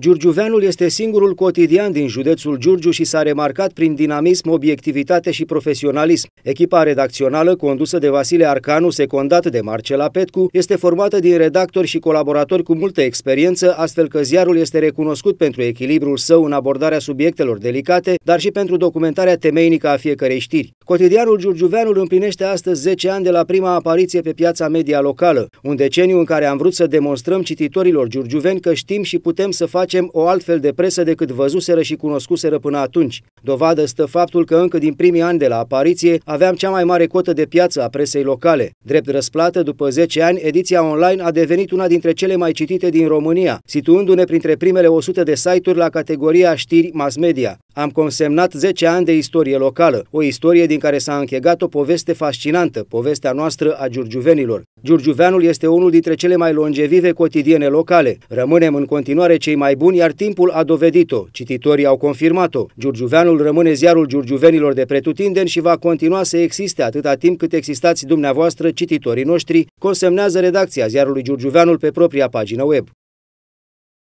Giurgiuveanul este singurul cotidian din județul Giurgiu și s-a remarcat prin dinamism, obiectivitate și profesionalism. Echipa redacțională, condusă de Vasile Arcanu, secundat de Marcela Petcu, este formată din redactori și colaboratori cu multă experiență, astfel că ziarul este recunoscut pentru echilibrul său în abordarea subiectelor delicate, dar și pentru documentarea temeinică a fiecărei știri. Cotidianul Giurgiuveanul împlinește astăzi 10 ani de la prima apariție pe piața media locală, un deceniu în care am vrut să demonstrăm cititorilor giurgiuveni că știm și putem să facem o altfel de presă decât văzuseră și cunoscuseră până atunci. Dovadă stă faptul că încă din primii ani de la apariție aveam cea mai mare cotă de piață a presei locale. Drept răsplată, după 10 ani, ediția online a devenit una dintre cele mai citite din România, situându-ne printre primele 100 de site-uri la categoria știri mass media. Am consemnat 10 ani de istorie locală, o istorie din care s-a închegat o poveste fascinantă, povestea noastră a giurgiuvenilor. Giurgiuveanul este unul dintre cele mai longevive cotidiene locale. Rămânem în continuare cei mai buni, iar timpul a dovedit-o. Cititorii au confirmat-o. Giurgiuveanul rămâne ziarul giurgiuvenilor de pretutindeni și va continua să existe atâta timp cât existați dumneavoastră, cititorii noștri, consemnează redacția ziarului Giurgiuveanul pe propria pagină web.